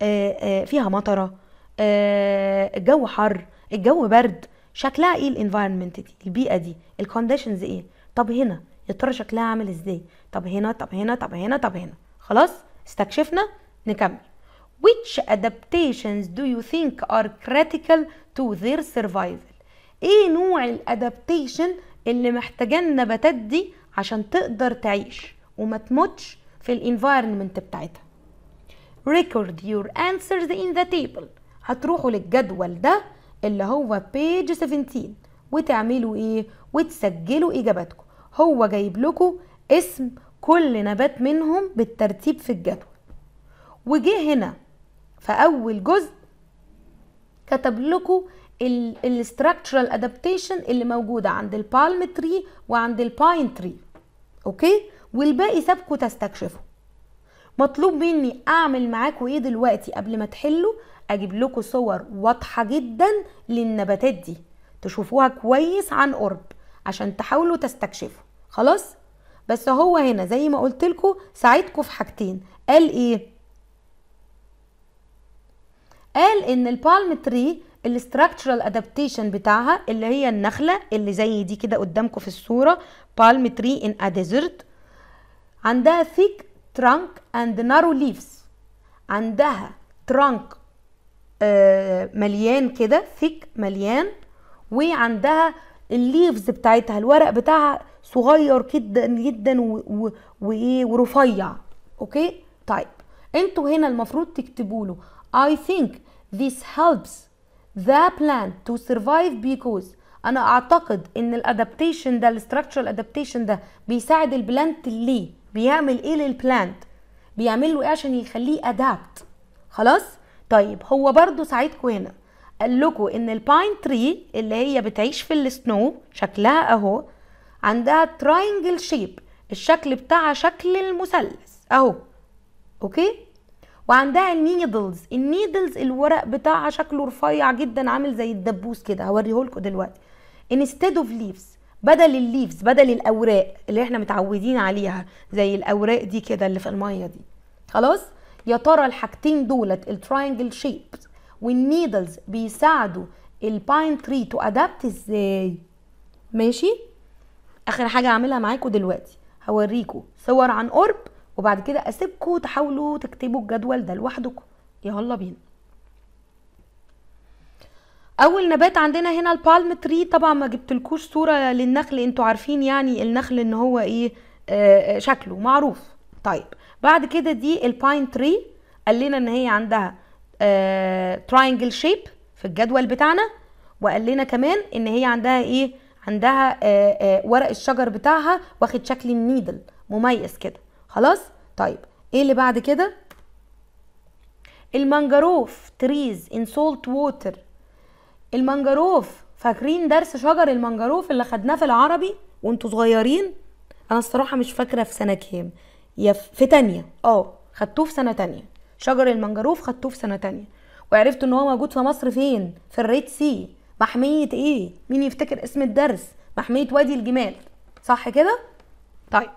[SPEAKER 1] آه، آآ آه، فيها مطرة آه، الجو حر الجو برد شكلها ايه الانفايرمنت دي البيئه دي الكونديشنز ايه طب هنا يا ترى شكلها عامل ازاي طب هنا طب هنا طب هنا طب هنا خلاص استكشفنا نكمل which adaptations do you think are critical to their survival ايه نوع الادابتيشن اللي محتاجاه النباتات دي عشان تقدر تعيش وما تموتش في الانفايرمنت بتاعتها record your answers in the table هتروحوا للجدول ده اللي هو page 17 وتعملوا ايه وتسجلوا اجاباتكم هو جايب لكم اسم كل نبات منهم بالترتيب في الجدول وجه هنا فاول جزء كتب لكم الاستراكشرال ادابتيشن اللي موجوده عند البالم تري وعند الباين تري اوكي والباقي سابكم تستكشفوا مطلوب مني اعمل معاكم ايه دلوقتي قبل ما تحلوا اجيب لكم صور واضحه جدا للنباتات دي تشوفوها كويس عن قرب عشان تحاولوا تستكشفوا خلاص بس هو هنا زي ما قلت لكم ساعدكم في حاجتين قال ايه قال ان البالم تري الاستراكشرال ادابتيشن بتاعها اللي هي النخله اللي زي دي كده قدامكم في الصوره بالم تري ان ا ديزرت عندها ثيك ترانك اند نارو ليفز عندها ترانك آه، مليان كده ثيك مليان وعندها الليفز بتاعتها الورق بتاعها صغير جدا جدا وايه ورفيع اوكي طيب انتوا هنا المفروض تكتبوا له I think This helps the plant to survive because انا اعتقد ان الادابتيشن ده الستركتشرال ادابتيشن ده بيساعد البلانت ليه بيعمل ايه للبلانت بيعمل له ايه عشان يخليه ادابت خلاص طيب هو برضه ساعدكم هنا قال لكم ان الباين تري اللي هي بتعيش في السنو شكلها اهو عندها تراينجل شيب الشكل بتاعها شكل المثلث اهو اوكي وعندها النيدلز النيدلز الورق بتاعها شكله رفيع جدا عامل زي الدبوس كده هوريهولكوا دلوقتي انستيد اوف ليفز بدل الليفز بدل الاوراق اللي احنا متعودين عليها زي الاوراق دي كده اللي في الميه دي خلاص يا ترى الحاجتين دولت الترينجل شيبس والنيدلز بيساعدوا الباين تري تو ادابت ازاي ماشي اخر حاجه هعملها معاكم دلوقتي هوريكم صور عن قرب وبعد كده اسيبكم تحاولوا تكتبوا الجدول ده لوحدكم يلا بينا اول نبات عندنا هنا البالم تري طبعا ما جبتلكوش صوره للنخل انتوا عارفين يعني النخل ان هو ايه آه, آه، شكله معروف طيب بعد كده دي الباين تري قال لنا ان هي عندها آه شيب في الجدول بتاعنا وقال لنا كمان ان هي عندها ايه عندها آه آه ورق الشجر بتاعها واخد شكل النيدل مميز كده خلاص طيب ايه اللي بعد كده المانجروف تريز ان سولت ووتر المانجروف فاكرين درس شجر المانجروف اللي خدناه في العربي وانتوا صغيرين انا الصراحه مش فاكره في سنه كام يا في تانية اه خدتوه في سنه تانية شجر المانجروف خدتوه في سنه تانية وعرفت ان هو موجود في مصر فين في الريد سي محميه ايه مين يفتكر اسم الدرس محميه وادي الجمال صح كده طيب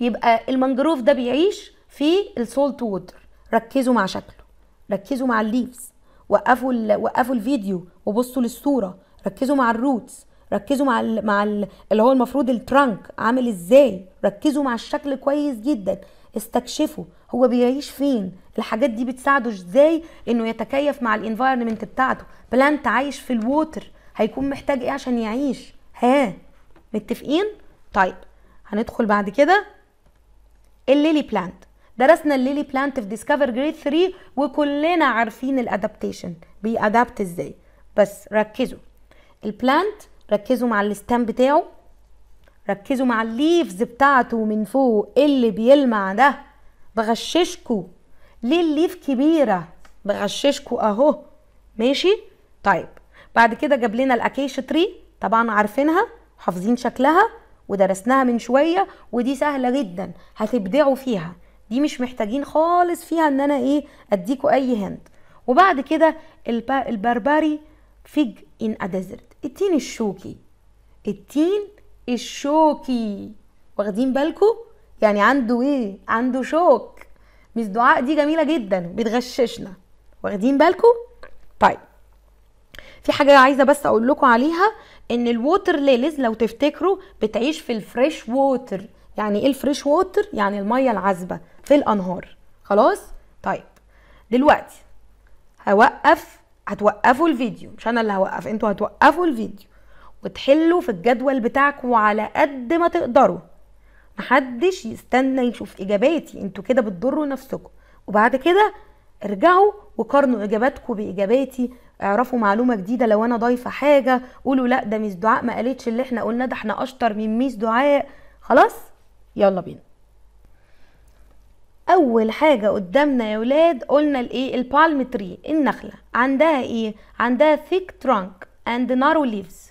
[SPEAKER 1] يبقى المنجروف ده بيعيش في السولت ووتر ركزوا مع شكله ركزوا مع الليفز وقفوا ال... وقفوا الفيديو وبصوا للصوره ركزوا مع الروتس ركزوا مع ال مع ال اللي هو المفروض الترانك عامل ازاي ركزوا مع الشكل كويس جدا استكشفوا هو بيعيش فين الحاجات دي بتساعده ازاي انه يتكيف مع الانفايرمنت بتاعته بلانت عايش في الووتر هيكون محتاج ايه عشان يعيش ها متفقين طيب هندخل بعد كده الليلي بلانت درسنا الليلي بلانت في ديسكفر جريد 3 وكلنا عارفين الادابتيشن بيأدابت ازاي بس ركزوا البلانت ركزوا مع الستام بتاعه ركزوا مع الليفز بتاعته من فوق إيه اللي بيلمع ده بغششكوا ليه الليف كبيره بغششكوا اهو ماشي طيب بعد كده جاب لنا الاكيشا تري طبعا عارفينها حافظين شكلها ودرسناها من شويه ودي سهله جدا هتبدعوا فيها دي مش محتاجين خالص فيها ان انا ايه اديكوا اي هند وبعد كده البربري فيج ان اديزرت التين الشوكي التين الشوكي واخدين بالكم يعني عنده ايه عنده شوك مش دعاء دي جميله جدا بتغششنا واخدين بالكم طيب في حاجه عايزه بس اقول لكم عليها ان الووتر ليلز لو تفتكروا بتعيش في الفريش ووتر يعني ايه الفريش ووتر يعني الميه العذبه في الانهار خلاص طيب دلوقتي هوقف هتوقفوا الفيديو مش انا اللي هوقف انتوا هتوقفوا الفيديو وتحلوا في الجدول بتاعكم على قد ما تقدروا محدش يستنى يشوف اجاباتي انتوا كده بتضروا نفسكم وبعد كده ارجعوا وقارنوا اجاباتكم باجاباتي اعرفوا معلومه جديده لو انا ضايفه حاجه قولوا لا ده ميس دعاء ما قالتش اللي احنا قلناه ده احنا اشطر من ميس دعاء خلاص يلا بينا اول حاجه قدامنا يا ولاد قلنا الايه البالم تري النخله عندها ايه عندها ثيك ترانك اند نارو ليفز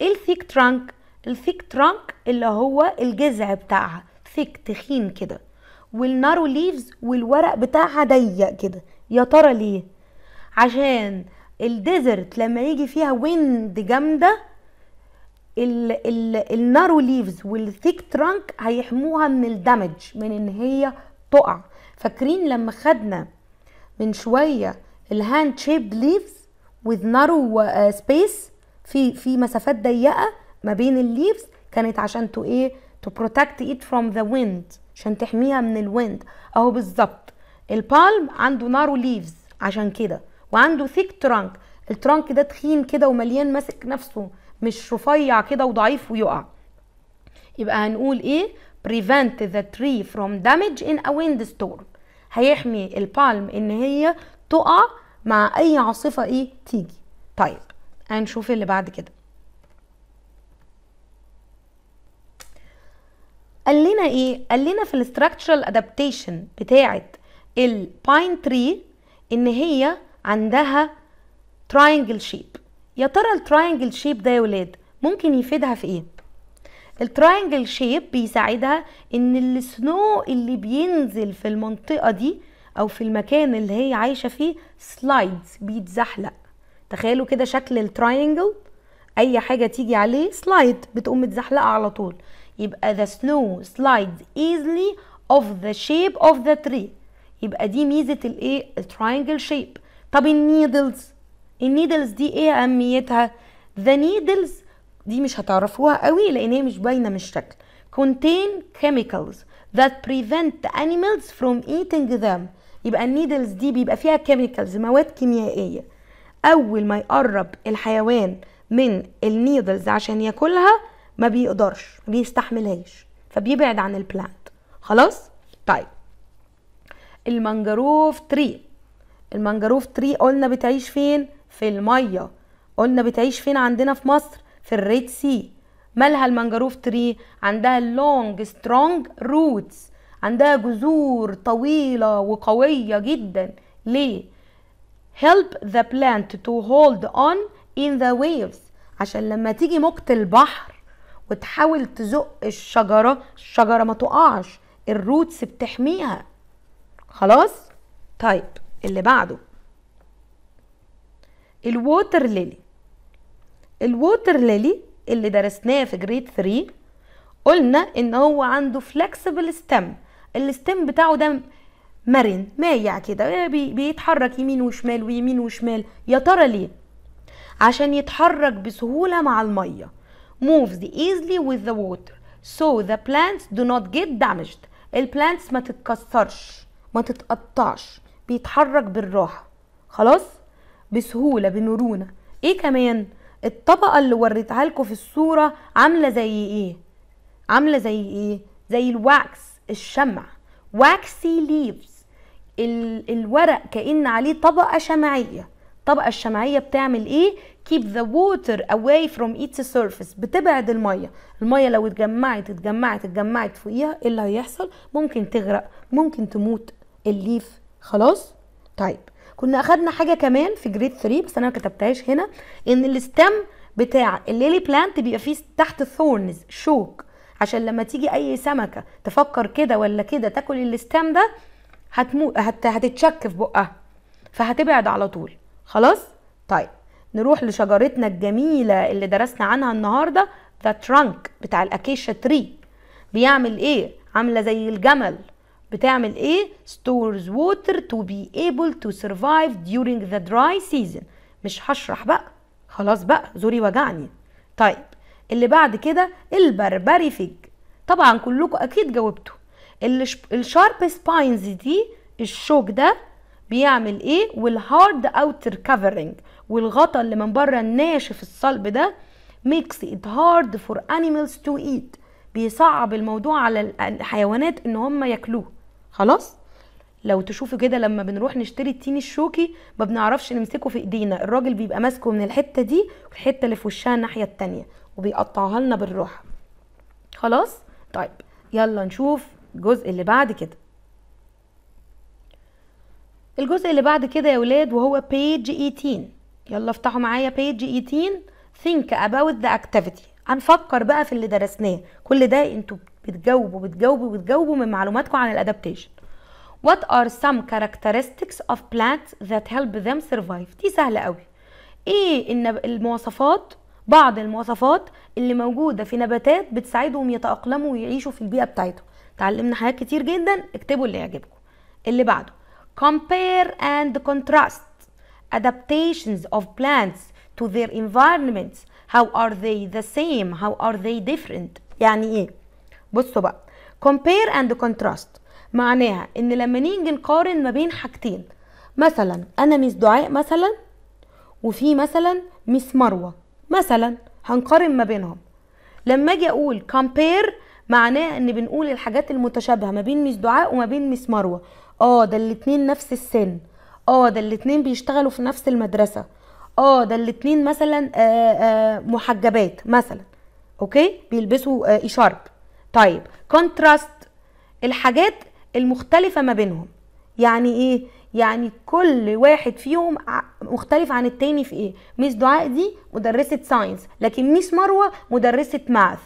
[SPEAKER 1] ايه الثيك ترانك الثيك ترانك اللي هو الجذع بتاعها ثيك تخين كده والنارو ليفز والورق بتاعها ضيق كده يا ترى ليه عشان الديزرت لما يجي فيها ويند جامده ال ال النارو ليفز والثيك ترانك هيحموها من الدمج من ان هي تقع فاكرين لما خدنا من شويه الهاند شيب ليفز وذ نارو سبيس آه، في في مسافات ضيقه ما بين الليفز كانت عشان تو ايه تو بروتكت ايت فروم ذا ويند عشان تحميها من الويند اهو بالظبط البالم عنده نارو ليفز عشان كده وعنده ثيك ترانك الترانك ده تخين كده ومليان ماسك نفسه مش رفيع كده وضعيف ويقع يبقى هنقول ايه prevent the tree from damage in a windstorm هيحمي البالم ان هي تقع مع اي عاصفة ايه تيجي طيب هنشوف اللي بعد كده قال لنا ايه قال لنا في الاستراكشرال ادابتيشن بتاعه الباين تري ان هي عندها تراينجل شيب يا ترى التراينجل شيب ده يا ولاد ممكن يفيدها في ايه التراينجل شيب بيساعدها ان السنو اللي بينزل في المنطقه دي او في المكان اللي هي عايشه فيه سلايدز بيتزحلق تخيلوا كده شكل التراينجل اي حاجه تيجي عليه سلايد بتقوم متزحلقه على طول يبقى the snow slides easily of the shape of the tree يبقى دي ميزه الايه التراينجل شيب طب النيدلز النيدلز دي ايه اهميتها ذا نيدلز دي مش هتعرفوها قوي لان هي مش باينه من الشكل contain chemicals that prevent animals from eating them يبقى النيدلز دي بيبقى فيها chemicals مواد كيميائيه اول ما يقرب الحيوان من النيدلز عشان ياكلها ما بيقدرش ما بيستحملهاش فبيبعد عن البلانت خلاص طيب المانجروف تري المانجروف تري قلنا بتعيش فين في الميه قلنا بتعيش فين عندنا في مصر في الريد سي مالها المانجروف تري عندها لونج سترونج روتس عندها جذور طويله وقويه جدا ليه help the plant to hold on in the waves عشان لما تيجي موجة البحر وتحاول تزق الشجرة الشجرة ما تقعش الروتس بتحميها خلاص طيب اللي بعده الووتر ليلي الووتر ليلي اللي درسناه في جريد 3 قلنا ان هو عنده فلكسبل ستيم الستيم بتاعه ده مرن مايع كده آه، بيتحرك يمين وشمال ويمين وشمال يا ترى ليه عشان يتحرك بسهوله مع الميه moves easily with the water so the plants do not get damaged البلانتس ما تتكسرش ما تتقطعش بيتحرك بالراحة خلاص بسهولة بمرونة ايه كمان الطبقة اللي وريتها لكم في الصورة عاملة زي ايه عاملة زي ايه زي الواكس الشمع واكسي ليفز الورق كأن عليه طبقة شمعية الطبقة الشمعية بتعمل ايه keep the water away from its surface بتبعد الميه الميه لو اتجمعت اتجمعت اتجمعت فوقيها ايه اللي هيحصل ممكن تغرق ممكن تموت الليف خلاص طيب كنا اخدنا حاجه كمان في جريد 3 بس انا ما كتبتهاش هنا ان الستم بتاع الليلي بلانت بيبقى فيه تحت ثورنز شوك عشان لما تيجي اي سمكه تفكر كده ولا كده تاكل الستام ده هتمو هت... هتتشك في بقها فهتبعد على طول خلاص طيب نروح لشجرتنا الجميله اللي درسنا عنها النهارده ذا ترانك بتاع الاكيشيا تري بيعمل ايه عامله زي الجمل بتعمل ايه stores water to be able to survive during the dry season مش هشرح بقى خلاص بقى زوري وجعني طيب اللي بعد كده البربري فيج طبعا كلكم اكيد جاوبتوا الشارب سباينز دي الشوك ده بيعمل ايه والهارد اوتر كفرنج والغطا اللي من بره الناشف الصلب ده ميكس ات هارد فور انيمالز تو ايت بيصعب الموضوع على الحيوانات ان هم ياكلوه خلاص لو تشوفوا كده لما بنروح نشتري التين الشوكي ما بنعرفش نمسكه في ايدينا الراجل بيبقى ماسكه من الحته دي والحته اللي في وشها الناحيه التانية وبيقطعها لنا بالراحه خلاص طيب يلا نشوف الجزء اللي بعد كده الجزء اللي بعد كده يا ولاد وهو بيج 18 يلا افتحوا معايا بيج 18 think about the activity هنفكر بقى في اللي درسناه كل ده انتوا بتجاوبوا بتجاوبوا بتجاوبوا من معلوماتكم عن الادابتيشن What are some characteristics of plants that help them survive دي سهلة قوي ايه إن المواصفات بعض المواصفات اللي موجودة في نباتات بتساعدهم يتأقلموا ويعيشوا في البيئة بتاعتهم اتعلمنا حاجات كتير جدا اكتبوا اللي يعجبكم اللي بعده compare and contrast adaptations of plants to their environments how are they the same how are they different يعني ايه بصوا بقى compare and contrast معناها ان لما نيجي نقارن ما بين حاجتين مثلا انا مس دعاء مثلا وفي مثلا مس مروه مثلا هنقارن ما بينهم لما اجي اقول كومبير معناه ان بنقول الحاجات المتشابهه ما بين مس دعاء وما بين مس مروه اه ده الاتنين نفس السن اه ده الاتنين بيشتغلوا في نفس المدرسه اه ده الاتنين مثلا آآ آه، آآ آه، محجبات مثلا اوكي بيلبسوا اشارب آه، طيب كونتراست الحاجات المختلفه ما بينهم يعني ايه يعني كل واحد فيهم مختلف عن التاني في ايه ميس دعاء دي مدرسه ساينس لكن ميس مروه مدرسه ماث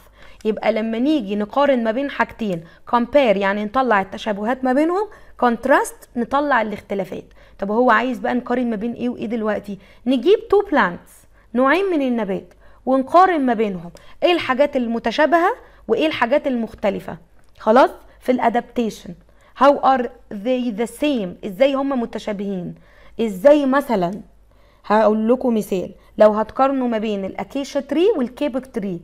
[SPEAKER 1] يبقى لما نيجي نقارن ما بين حاجتين كومبير يعني نطلع التشابهات ما بينهم كونتراست نطلع الاختلافات طب هو عايز بقى نقارن ما بين ايه وايه دلوقتي نجيب تو بلانتس نوعين من النبات ونقارن ما بينهم ايه الحاجات المتشابهه وايه الحاجات المختلفه خلاص في الادابتيشن هاو ار ذي ذا سيم ازاي هم متشابهين ازاي مثلا هقول لكم مثال لو هتقارنوا ما بين الاكيشا تري والكيبك تري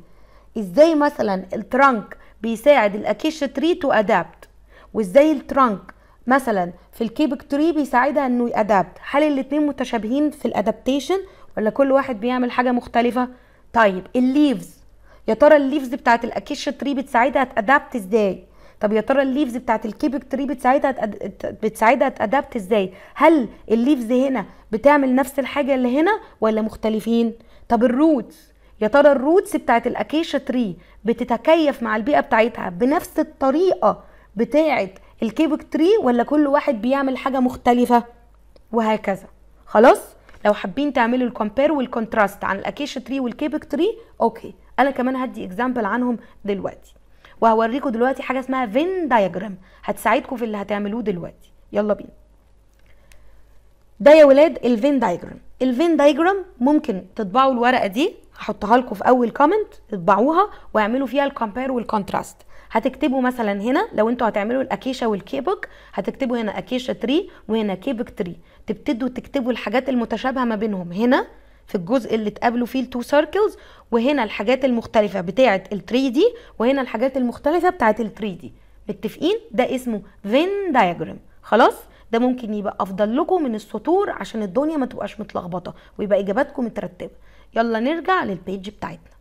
[SPEAKER 1] ازاي مثلا الترنك بيساعد الاكيشا تري تو ادابت وازاي الترنك مثلا في الكيبك تري بيساعدها انه يادابت هل الاتنين متشابهين في الادابتيشن ولا كل واحد بيعمل حاجه مختلفه طيب الليفز يا ترى الليفز بتاعت الاكيشا تري بتساعدها تادابت ازاي طب يا ترى الليفز بتاعت الكيبك تري بتساعدها بتساعدها تادابت ازاي هل الليفز هنا بتعمل نفس الحاجه اللي هنا ولا مختلفين طب الروتس يا ترى الروتس بتاعت الاكيشا تري بتتكيف مع البيئه بتاعتها بنفس الطريقه بتاعت الكيبك تري ولا كل واحد بيعمل حاجه مختلفه وهكذا خلاص لو حابين تعملوا الكومبير والكونتراست عن الاكيشا تري والكيبك تري اوكي انا كمان هدي اكزامبل عنهم دلوقتي وهوريكم دلوقتي حاجه اسمها فين دايجرام هتساعدكم في اللي هتعملوه دلوقتي يلا بينا ده يا ولاد الفين دايجرام الفين دايجرام ممكن تطبعوا الورقه دي هحطها لكم في اول كومنت اطبعوها واعملوا فيها الكومبير والكونتراست هتكتبوا مثلا هنا لو انتوا هتعملوا الاكيشا والكيبك هتكتبوا هنا اكيشا تري وهنا كيبك تري تبتدوا تكتبوا الحاجات المتشابهه ما بينهم هنا في الجزء اللي اتقابلوا فيه التو سيركلز وهنا الحاجات المختلفه بتاعه ال3 دي وهنا الحاجات المختلفه بتاعه ال3 دي متفقين ده اسمه فين دايجرام خلاص ده ممكن يبقى افضل لكم من السطور عشان الدنيا ما تبقاش متلخبطه ويبقى اجاباتكم مترتبه يلا نرجع للبيج بتاعتنا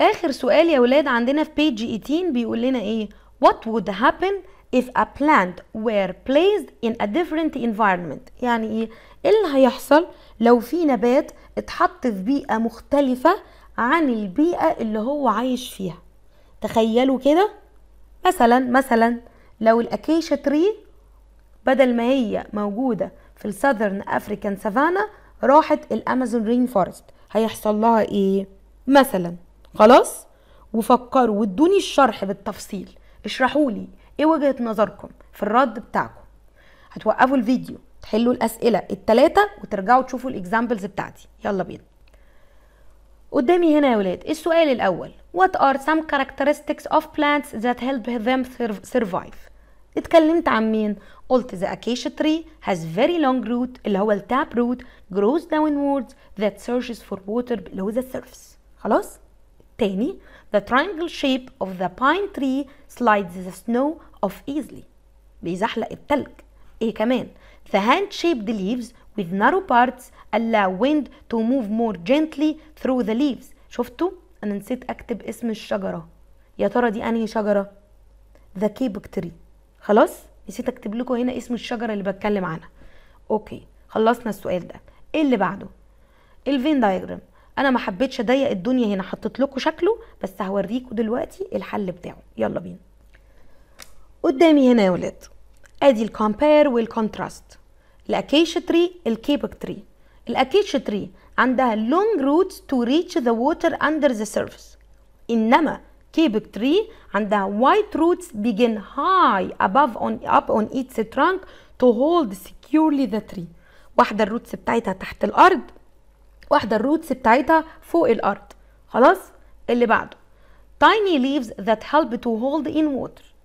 [SPEAKER 1] اخر سؤال يا ولاد عندنا في بيج 18 بيقول لنا ايه what would happen if a plant were placed in a different environment يعني ايه, إيه اللي هيحصل لو في نبات اتحط في بيئة مختلفة عن البيئة اللي هو عايش فيها تخيلوا كده مثلا مثلا لو الأكيشا تري بدل ما هي موجودة في الساذرن أفريكان سافانا راحت الأمازون رين فورست هيحصل لها إيه؟ مثلا خلاص وفكروا وادوني الشرح بالتفصيل اشرحوا لي ايه وجهة نظركم في الرد بتاعكم هتوقفوا الفيديو تحلوا الاسئله التلاتة وترجعوا تشوفوا الاكزامبلز بتاعتي يلا بينا قدامي هنا يا ولاد السؤال الاول what are some characteristics of plants that help them survive اتكلمت عن مين قلت the acacia tree has very long root اللي هو التاب root grows downwards that searches for water below the surface خلاص تاني the triangle shape of the pine tree slides the snow off easily بيزحلق التلج ايه كمان The hand-shaped leaves with narrow parts allow wind to move more gently through the leaves شفتوا؟ أنا نسيت أكتب اسم الشجرة يا ترى دي أنهي شجرة؟ The cape tree خلاص؟ نسيت أكتب لكم هنا اسم الشجرة اللي بتكلم عنها أوكي خلصنا السؤال ده إيه اللي بعده؟ الفين دايجرام أنا ما حبيتش أضيق الدنيا هنا حطيت لكم شكله بس هوريكم دلوقتي الحل بتاعه يلا بينا قدامي هنا يا ولاد ادي الكومبير والكونتراست الاكيشيا تري الكيبك تري الاكيشيا تري عندها long roots to reach the water under the surface انما كيبك تري عندها white roots begin high above on up on its trunk to hold securely the tree واحده الروتس بتاعتها تحت الارض واحده الروتس بتاعتها فوق الارض خلاص اللي بعده tiny leaves that help to hold in water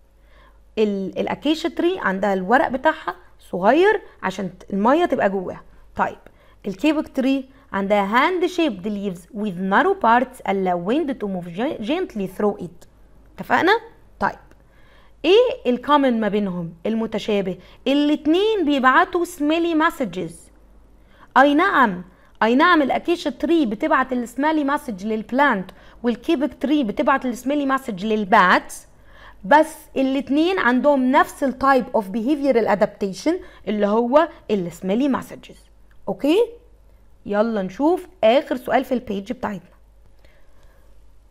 [SPEAKER 1] الاكيشا تري عندها الورق بتاعها صغير عشان الميه تبقى جواها طيب الكيبك تري عندها هاند شيبد leaves with narrow parts allowing to move gently through it اتفقنا؟ طيب ايه الكومن ما بينهم المتشابه الاتنين بيبعتوا سميلي مسجز اي نعم اي نعم الاكيشا تري بتبعت السميلي مسج للبلانت والكيبك تري بتبعت السميلي مسج للباتس بس الاتنين عندهم نفس التايب اوف behavioral adaptation اللي هو السميلي مسجز اوكي يلا نشوف اخر سؤال في البيج بتاعتنا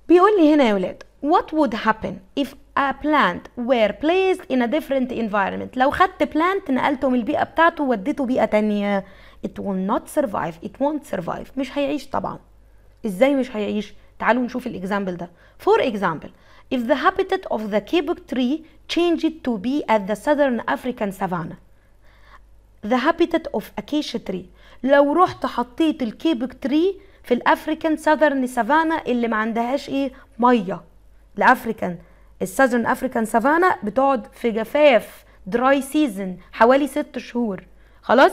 [SPEAKER 1] بيقول لي هنا يا ولاد what would happen if a plant were placed in a different environment لو خدت plant نقلته من البيئة بتاعته وديته بيئة تانية it will not survive it won't survive مش هيعيش طبعا ازاي مش هيعيش تعالوا نشوف الاكزامبل ده فور اكزامبل if the habitat of the Kebuk tree changed to be at the southern African savanna the habitat of acacia tree لو رحت حطيت الكيبك تري في الافريكان ساذرن سافانا اللي ما عندهاش ايه ميه الافريكان الساذرن افريكان سافانا بتقعد في جفاف دراي سيزن حوالي ست شهور خلاص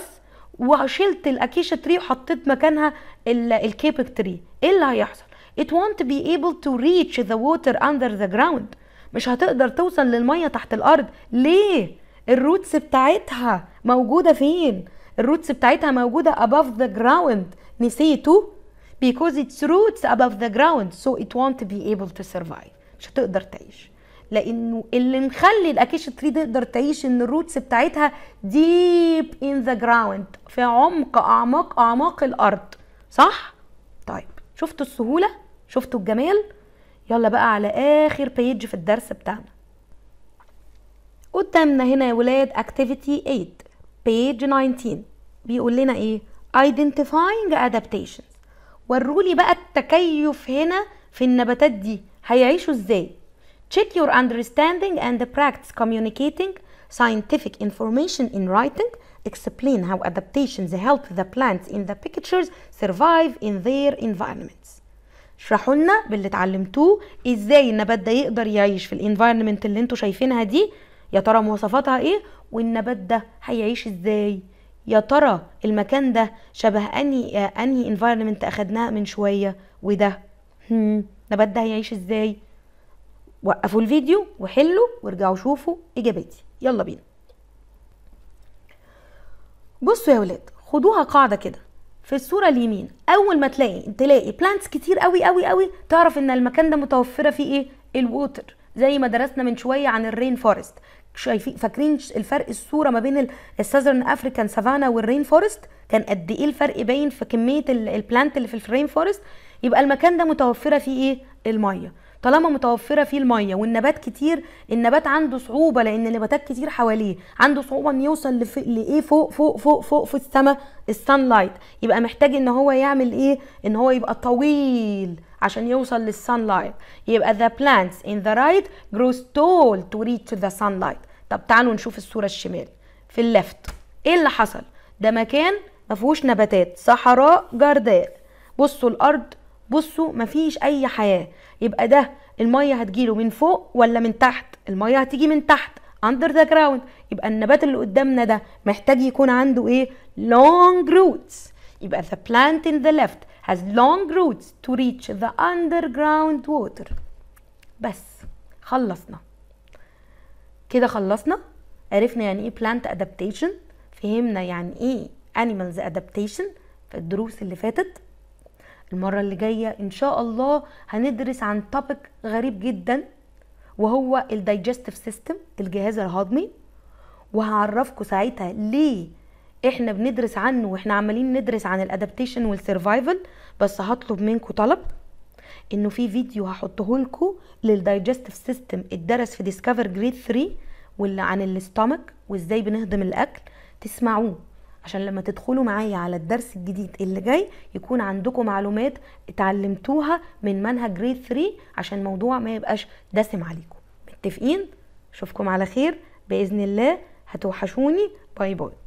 [SPEAKER 1] وشلت الاكيشا تري وحطيت مكانها الكيبك تري ايه اللي هيحصل it won't be able to reach the water under the ground مش هتقدر توصل للمية تحت الأرض ليه؟ الروتس بتاعتها موجودة فين؟ الروتس بتاعتها موجودة above the ground نسيته؟ because its roots above the ground so it won't be able to survive مش هتقدر تعيش لانه اللي مخلي الاكيشيا تري تقدر تعيش ان الروتس بتاعتها ديب in the ground في عمق اعماق اعماق الارض صح طيب شفتوا السهوله شفتوا الجمال يلا بقى على اخر بيج في الدرس بتاعنا قدامنا هنا يا ولاد activity 8 page 19 بيقول لنا ايه identifying adaptations ورولي بقى التكيف هنا في النباتات دي هيعيشوا ازاي check your understanding and practice communicating scientific information in writing explain how adaptations help the plants in the pictures survive in their environments اشرحوا لنا باللي اتعلمتوه ازاي النبات ده يقدر يعيش في الانفايرمنت اللي انتوا شايفينها دي يا ترى مواصفاتها ايه والنبات ده هيعيش ازاي يا ترى المكان ده شبه انهي انهي انفايرمنت اخدناها من شويه وده النبات ده هيعيش ازاي وقفوا الفيديو وحلوا وارجعوا شوفوا اجابتي يلا بينا بصوا يا ولاد خدوها قاعده كده في الصوره اليمين اول ما تلاقي تلاقي بلانتس كتير قوي قوي قوي تعرف ان المكان ده متوفره فيه ايه الووتر زي ما درسنا من شويه عن الرين فورست شايفين فاكرين الفرق الصوره ما بين السازرن افريكان سافانا والرين فورست كان قد ايه الفرق باين في كميه البلانت اللي في الرين فورست يبقى المكان ده متوفره فيه ايه الميه طالما متوفره فيه الميه والنبات كتير النبات عنده صعوبه لان النباتات كتير حواليه عنده صعوبه ان يوصل لف... لايه فوق فوق فوق فوق في السماء السان لايت يبقى محتاج ان هو يعمل ايه ان هو يبقى طويل عشان يوصل للسان لايت يبقى the plants in the right grows tall to reach the sunlight طب تعالوا نشوف الصورة الشمال في اللفت ايه اللي حصل ده مكان فيهوش نباتات صحراء جرداء بصوا الارض بصوا مفيش اي حياة يبقى ده المية هتجيله من فوق ولا من تحت المية هتيجي من تحت under the ground يبقى النبات اللي قدامنا ده محتاج يكون عنده ايه long roots يبقى the plant in the left has long roots to reach the underground water بس خلصنا كده خلصنا عرفنا يعني ايه plant adaptation فهمنا يعني ايه animals adaptation في الدروس اللي فاتت المرة اللي جاية ان شاء الله هندرس عن topic غريب جدا وهو ال digestive system الجهاز الهضمي وهعرفكم ساعتها ليه احنا بندرس عنه واحنا عمالين ندرس عن الادابتيشن والسرفايفل بس هطلب منكم طلب انه في فيديو هحطه لكم للدايجستيف سيستم اتدرس في ديسكفر جريد 3 واللي عن الاستامك وازاي بنهضم الاكل تسمعوه عشان لما تدخلوا معايا على الدرس الجديد اللي جاي يكون عندكم معلومات اتعلمتوها من منهج جريد 3 عشان الموضوع ما يبقاش دسم عليكم متفقين اشوفكم على خير باذن الله هتوحشوني باي باي